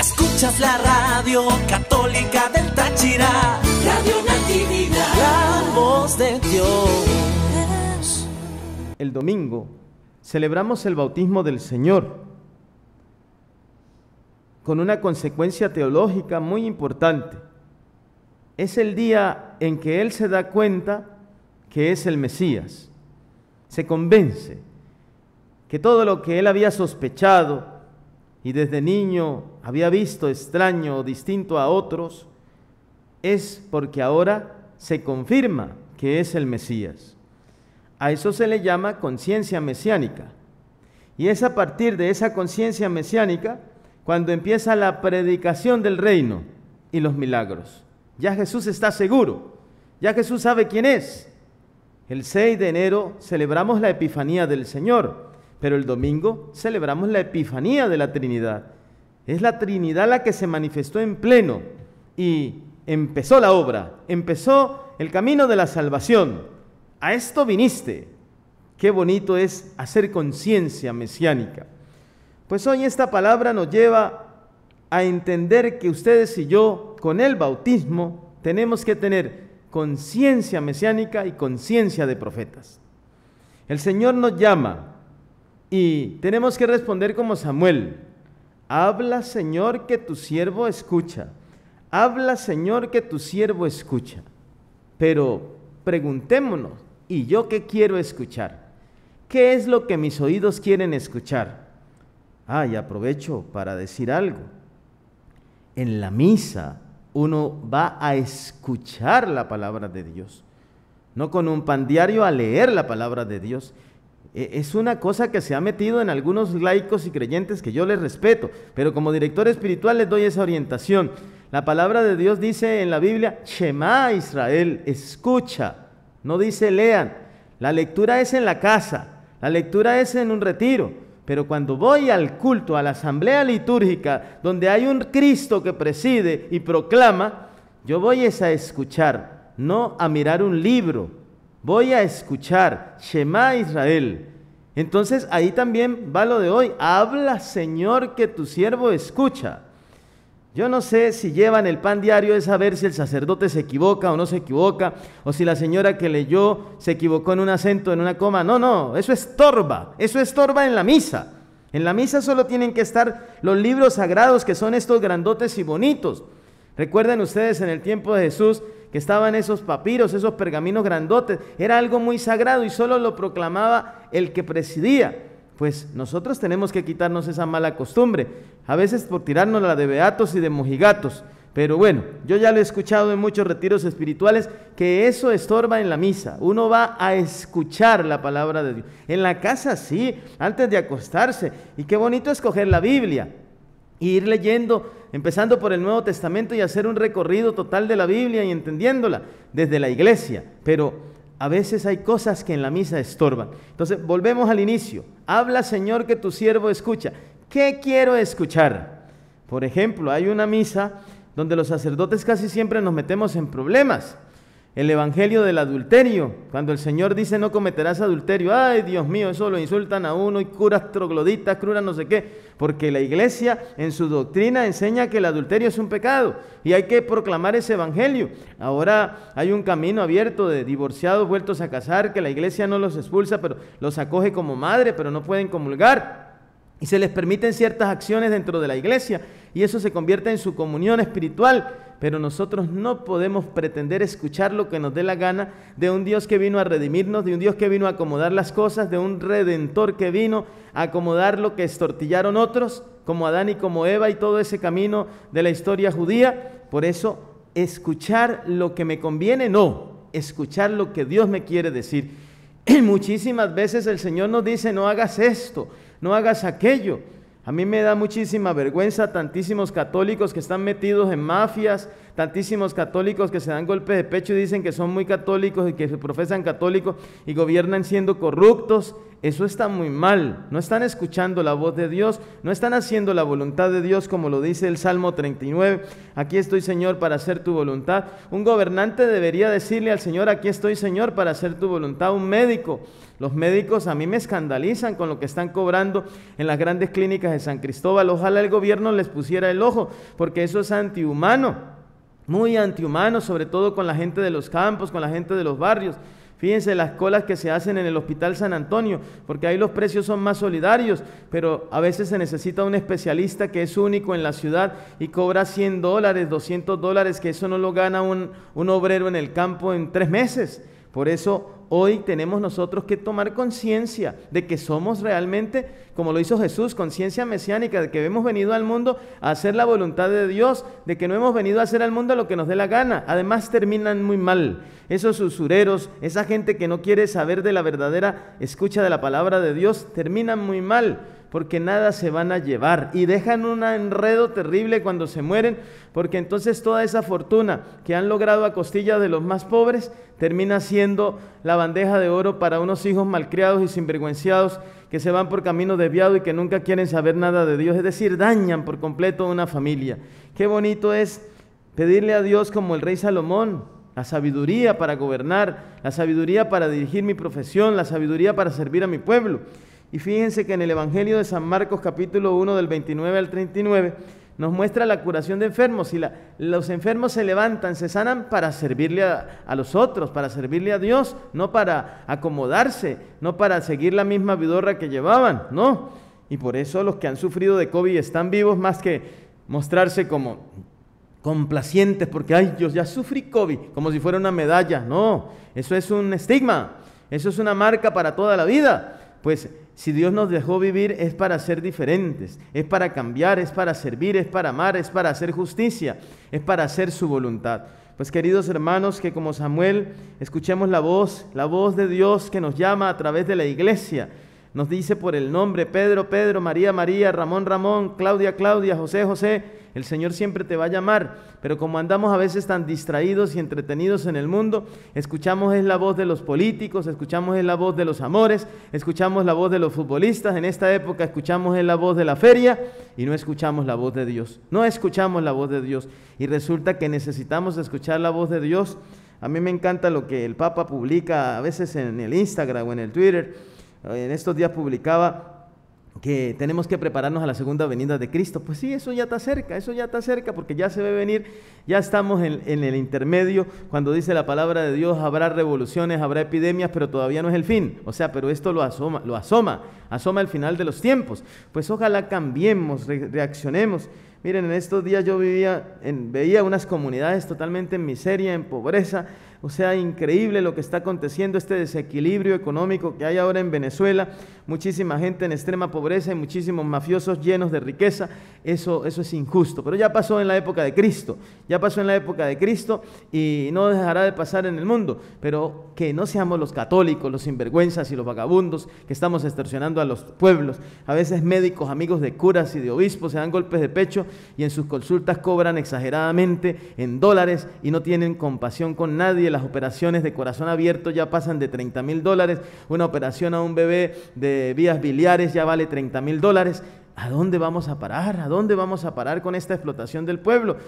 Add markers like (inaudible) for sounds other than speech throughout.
Escuchas la radio católica del Táchira, Radio Natividad, voz de Dios. El domingo celebramos el bautismo del Señor con una consecuencia teológica muy importante. Es el día en que Él se da cuenta que es el Mesías. Se convence que todo lo que Él había sospechado, y desde niño había visto extraño o distinto a otros, es porque ahora se confirma que es el Mesías. A eso se le llama conciencia mesiánica. Y es a partir de esa conciencia mesiánica cuando empieza la predicación del reino y los milagros. Ya Jesús está seguro, ya Jesús sabe quién es. El 6 de enero celebramos la Epifanía del Señor pero el domingo celebramos la Epifanía de la Trinidad. Es la Trinidad la que se manifestó en pleno y empezó la obra, empezó el camino de la salvación. A esto viniste. Qué bonito es hacer conciencia mesiánica. Pues hoy esta palabra nos lleva a entender que ustedes y yo, con el bautismo, tenemos que tener conciencia mesiánica y conciencia de profetas. El Señor nos llama y tenemos que responder como Samuel. Habla Señor que tu siervo escucha. Habla Señor que tu siervo escucha. Pero preguntémonos, ¿y yo qué quiero escuchar? ¿Qué es lo que mis oídos quieren escuchar? Ah, y aprovecho para decir algo. En la misa uno va a escuchar la palabra de Dios, no con un pan diario a leer la palabra de Dios e, es una cosa que se ha metido en algunos laicos y creyentes que yo les respeto, pero como director espiritual les doy esa orientación. La palabra de Dios dice en la Biblia, Shema Israel, escucha, no dice lean. La lectura es en la casa, la lectura es en un retiro, pero cuando voy al culto, a la asamblea litúrgica, donde hay un Cristo que preside y proclama, yo voy es a escuchar, no a mirar un libro, voy a escuchar, Shema Israel. Entonces ahí también va lo de hoy, habla Señor que tu siervo escucha. Yo no sé si llevan el pan diario es saber si el sacerdote se equivoca o no se equivoca, o si la señora que leyó se equivocó en un acento, en una coma. No, no, eso estorba, eso estorba en la misa. En la misa solo tienen que estar los libros sagrados que son estos grandotes y bonitos. Recuerden ustedes en el tiempo de Jesús, que estaban esos papiros, esos pergaminos grandotes. Era algo muy sagrado y solo lo proclamaba el que presidía. Pues nosotros tenemos que quitarnos esa mala costumbre, a veces por tirarnos la de beatos y de mojigatos. Pero bueno, yo ya lo he escuchado en muchos retiros espirituales que eso estorba en la misa. Uno va a escuchar la palabra de Dios. En la casa sí, antes de acostarse. Y qué bonito escoger la Biblia ir leyendo, empezando por el Nuevo Testamento y hacer un recorrido total de la Biblia y entendiéndola desde la iglesia. Pero a veces hay cosas que en la misa estorban. Entonces, volvemos al inicio. Habla, Señor, que tu siervo escucha. ¿Qué quiero escuchar? Por ejemplo, hay una misa donde los sacerdotes casi siempre nos metemos en problemas. El evangelio del adulterio, cuando el Señor dice no cometerás adulterio, ay Dios mío, eso lo insultan a uno y curas trogloditas, curas no sé qué, porque la iglesia en su doctrina enseña que el adulterio es un pecado y hay que proclamar ese evangelio. Ahora hay un camino abierto de divorciados vueltos a casar, que la iglesia no los expulsa, pero los acoge como madre, pero no pueden comulgar. Y se les permiten ciertas acciones dentro de la iglesia y eso se convierte en su comunión espiritual pero nosotros no podemos pretender escuchar lo que nos dé la gana de un Dios que vino a redimirnos, de un Dios que vino a acomodar las cosas, de un redentor que vino a acomodar lo que estortillaron otros, como Adán y como Eva y todo ese camino de la historia judía. Por eso, escuchar lo que me conviene, no, escuchar lo que Dios me quiere decir. (clears throat) muchísimas veces el Señor nos dice, no hagas esto, no hagas aquello a mí me da muchísima vergüenza tantísimos católicos que están metidos en mafias, tantísimos católicos que se dan golpes de pecho y dicen que son muy católicos y que se profesan católicos y gobiernan siendo corruptos eso está muy mal. No están escuchando la voz de Dios, no están haciendo la voluntad de Dios como lo dice el Salmo 39. Aquí estoy Señor para hacer tu voluntad. Un gobernante debería decirle al Señor, aquí estoy Señor para hacer tu voluntad. Un médico. Los médicos a mí me escandalizan con lo que están cobrando en las grandes clínicas de San Cristóbal. Ojalá el gobierno les pusiera el ojo, porque eso es antihumano. Muy antihumano, sobre todo con la gente de los campos, con la gente de los barrios. Fíjense las colas que se hacen en el Hospital San Antonio, porque ahí los precios son más solidarios, pero a veces se necesita un especialista que es único en la ciudad y cobra 100 dólares, 200 dólares, que eso no lo gana un, obrero en el campo en tres meses. Por eso hoy tenemos nosotros que tomar conciencia de que somos realmente, como lo hizo Jesús, conciencia mesiánica, de que hemos venido al mundo a hacer la voluntad de Dios, de que no hemos venido a hacer al mundo lo que nos dé la gana. Además terminan muy mal esos usureros, esa gente que no quiere saber de la verdadera escucha de la palabra de Dios, terminan muy mal porque nada se van a llevar y dejan un enredo terrible cuando se mueren, porque entonces toda esa fortuna que han logrado a costilla de los más pobres termina siendo la bandeja de oro para unos hijos malcriados y sinvergüenciados que se van por camino desviado y que nunca quieren saber nada de Dios, es decir, dañan por completo una familia. Qué bonito es pedirle a Dios como el rey Salomón, la sabiduría para gobernar, la sabiduría para dirigir mi profesión, la sabiduría para servir a mi pueblo. Y fíjense que en el Evangelio de San Marcos capítulo 1 del 29 al 39 nos muestra la curación de enfermos y los enfermos se levantan, se sanan para servirle a, a, los otros, para servirle a Dios, no para acomodarse, no para seguir la misma vidorra que llevaban, no. Y por eso los que han sufrido de COVID están vivos más que mostrarse como complacientes porque, ay, yo ya sufrí COVID, como si fuera una medalla. No, eso es un estigma, eso es una marca para toda la vida. Pues si Dios nos dejó vivir es para ser diferentes, es para cambiar, es para servir, es para amar, es para hacer justicia, es para hacer su voluntad. Pues queridos hermanos, que como Samuel escuchemos la voz, la voz de Dios que nos llama a través de la iglesia nos dice por el nombre, Pedro, Pedro, María, María, Ramón, Ramón, Claudia, Claudia, José, José. El Señor siempre te va a llamar, pero como andamos a veces tan distraídos y entretenidos en el mundo, escuchamos es la voz de los políticos, escuchamos es la voz de los amores, escuchamos la voz de los futbolistas, en esta época escuchamos es la voz de la feria y no escuchamos la voz de Dios. No escuchamos la voz de Dios y resulta que necesitamos escuchar la voz de Dios. A mí me encanta lo que el Papa publica a veces en el Instagram o en el Twitter en estos días publicaba que tenemos que prepararnos a la segunda venida de Cristo. Pues sí, eso ya está cerca, eso ya está cerca, porque ya se ve venir, ya estamos en, el intermedio, cuando dice la palabra de Dios, habrá revoluciones, habrá epidemias, pero todavía no es el fin. O sea, pero esto lo asoma, lo asoma, asoma el final de los tiempos. Pues ojalá cambiemos, reaccionemos. Miren, en estos días yo vivía, veía unas comunidades totalmente en miseria, en pobreza, o sea, increíble lo que está aconteciendo, este desequilibrio económico que hay ahora en Venezuela, muchísima gente en extrema pobreza y muchísimos mafiosos llenos de riqueza, eso, eso es injusto. Pero ya pasó en la época de Cristo, ya pasó en la época de Cristo y no dejará de pasar en el mundo. Pero que no seamos los católicos, los sinvergüenzas y los vagabundos que estamos extorsionando a los pueblos. A veces médicos, amigos de curas y de obispos se dan golpes de pecho y en sus consultas cobran exageradamente en dólares y no tienen compasión con nadie las operaciones de corazón abierto ya pasan de 30 mil dólares, una operación a un bebé de vías biliares ya vale 30 mil dólares. ¿A dónde vamos a parar? ¿A dónde vamos a parar con esta explotación del pueblo?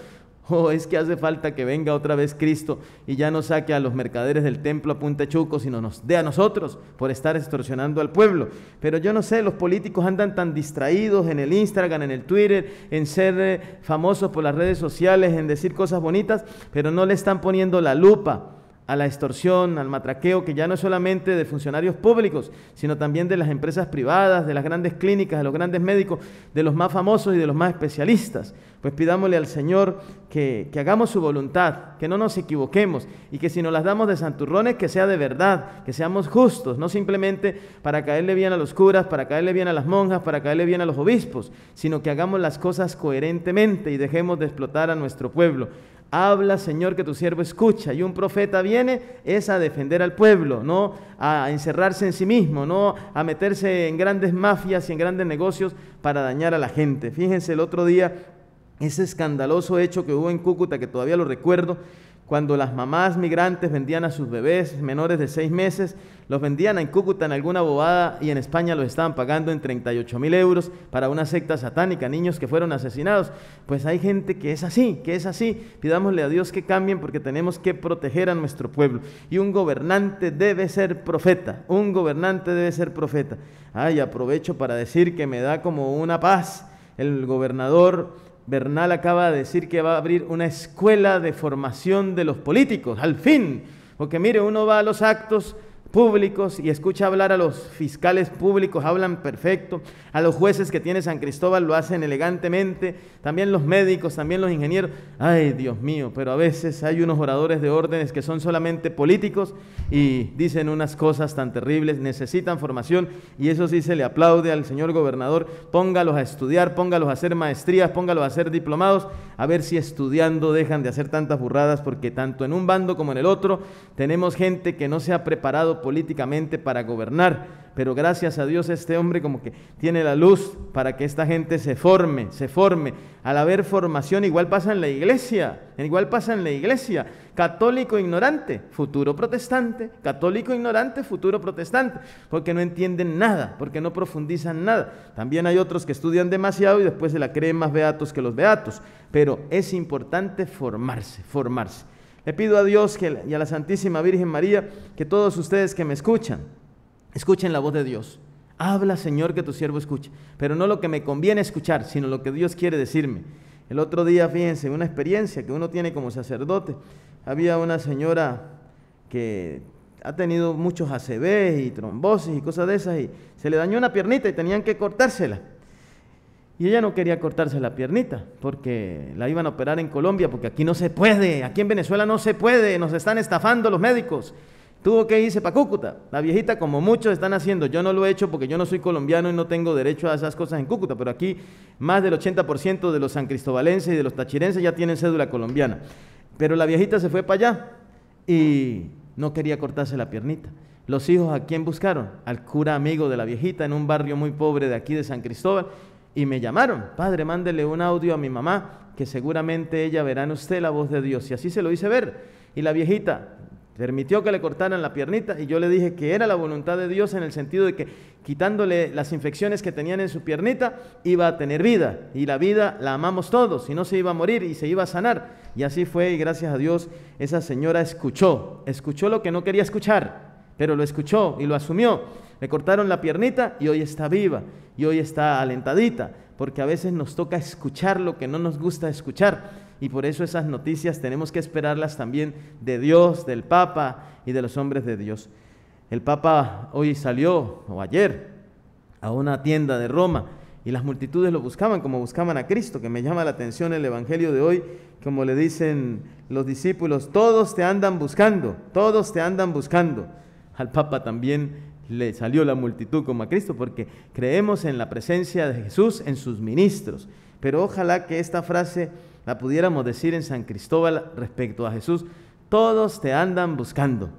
Oh, es que hace falta que venga otra vez Cristo y ya no saque a los mercaderes del templo a punta chuco, sino nos dé a nosotros por estar extorsionando al pueblo. Pero yo no sé, los políticos andan tan distraídos en el Instagram, en el Twitter, en ser eh, famosos por las redes sociales, en decir cosas bonitas, pero no le están poniendo la lupa a la extorsión, al matraqueo, que ya no es solamente de funcionarios públicos, sino también de las empresas privadas, de las grandes clínicas, de los grandes médicos, de los más famosos y de los más especialistas. Pues pidámosle al Señor que, que hagamos su voluntad, que no nos equivoquemos y que si nos las damos de santurrones, que sea de verdad, que seamos justos, no simplemente para caerle bien a los curas, para caerle bien a las monjas, para caerle bien a los obispos, sino que hagamos las cosas coherentemente y dejemos de explotar a nuestro pueblo. Habla, Señor, que tu siervo escucha. Y un profeta viene es a defender al pueblo, no a encerrarse en sí mismo, no a meterse en grandes mafias y en grandes negocios para dañar a la gente. Fíjense el otro día ese escandaloso hecho que hubo en Cúcuta, que todavía lo recuerdo, cuando las mamás migrantes vendían a sus bebés menores de seis meses, los vendían en Cúcuta en alguna bobada y en España los estaban pagando en 38 mil euros para una secta satánica, niños que fueron asesinados. Pues hay gente que es así, que es así. Pidámosle a Dios que cambien porque tenemos que proteger a nuestro pueblo. Y un gobernante debe ser profeta, un gobernante debe ser profeta. Ay, aprovecho para decir que me da como una paz el gobernador Bernal acaba de decir que va a abrir una escuela de formación de los políticos, al fin. Porque mire, uno va a los actos públicos y escucha hablar a los fiscales públicos, hablan perfecto, a los jueces que tiene San Cristóbal lo hacen elegantemente, también los médicos, también los ingenieros. Ay, Dios mío, pero a veces hay unos oradores de órdenes que son solamente políticos y dicen unas cosas tan terribles, necesitan formación y eso sí se le aplaude al señor gobernador, póngalos a estudiar, póngalos a hacer maestrías, póngalos a ser diplomados, a ver si estudiando dejan de hacer tantas burradas porque tanto en un bando como en el otro tenemos gente que no se ha preparado políticamente para gobernar. Pero gracias a Dios este hombre como que tiene la luz para que esta gente se forme, se forme. Al haber formación igual pasa en la iglesia, igual pasa en la iglesia. Católico ignorante, futuro protestante, católico ignorante, futuro protestante, porque no entienden nada, porque no profundizan nada. También hay otros que estudian demasiado y después se la creen más beatos que los beatos. Pero es importante formarse, formarse. Le pido a Dios y a la Santísima Virgen María que todos ustedes que me escuchan, escuchen la voz de Dios. Habla, Señor, que tu siervo escuche. Pero no lo que me conviene escuchar, sino lo que Dios quiere decirme. El otro día, fíjense, una experiencia que uno tiene como sacerdote. Había una señora que ha tenido muchos ACV y trombosis y cosas de esas, y se le dañó una piernita y tenían que cortársela. Y ella no quería cortarse la piernita porque la iban a operar en Colombia, porque aquí no se puede, aquí en Venezuela no se puede, nos están estafando los médicos. Tuvo que irse para Cúcuta. La viejita, como muchos están haciendo, yo no lo he hecho porque yo no soy colombiano y no tengo derecho a esas cosas en Cúcuta, pero aquí más del 80% de los san cristobalenses y de los tachirenses ya tienen cédula colombiana. Pero la viejita se fue para allá y no quería cortarse la piernita. Los hijos a quién buscaron? Al cura amigo de la viejita en un barrio muy pobre de aquí de San Cristóbal y me llamaron, padre, mándele un audio a mi mamá, que seguramente ella verá en usted la voz de Dios. Y así se lo hice ver. Y la viejita permitió que le cortaran la piernita y yo le dije que era la voluntad de Dios en el sentido de que quitándole las infecciones que tenían en su piernita, iba a tener vida. Y la vida la amamos todos, y no se iba a morir y se iba a sanar. Y así fue, y gracias a Dios, esa señora escuchó, escuchó lo que no quería escuchar, pero lo escuchó y lo asumió. Le cortaron la piernita y hoy está viva y hoy está alentadita, porque a veces nos toca escuchar lo que no nos gusta escuchar. Y por eso esas noticias tenemos que esperarlas también de Dios, del Papa y de los hombres de Dios. El Papa hoy salió, o ayer, a una tienda de Roma y las multitudes lo buscaban como buscaban a Cristo, que me llama la atención el Evangelio de hoy, como le dicen los discípulos, todos te andan buscando, todos te andan buscando. Al Papa también le salió la multitud como a Cristo, porque creemos en la presencia de Jesús, en sus ministros. Pero ojalá que esta frase la pudiéramos decir en San Cristóbal respecto a Jesús. Todos te andan buscando,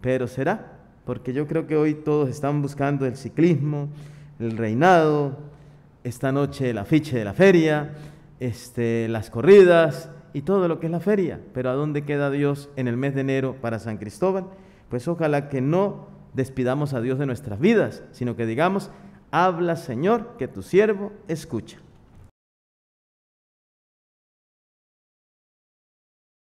pero será, porque yo creo que hoy todos están buscando el ciclismo, el reinado, esta noche el afiche de la feria, este, las corridas y todo lo que es la feria. Pero ¿a dónde queda Dios en el mes de enero para San Cristóbal? Pues ojalá que no despidamos a Dios de nuestras vidas, sino que digamos, habla Señor, que tu siervo escucha.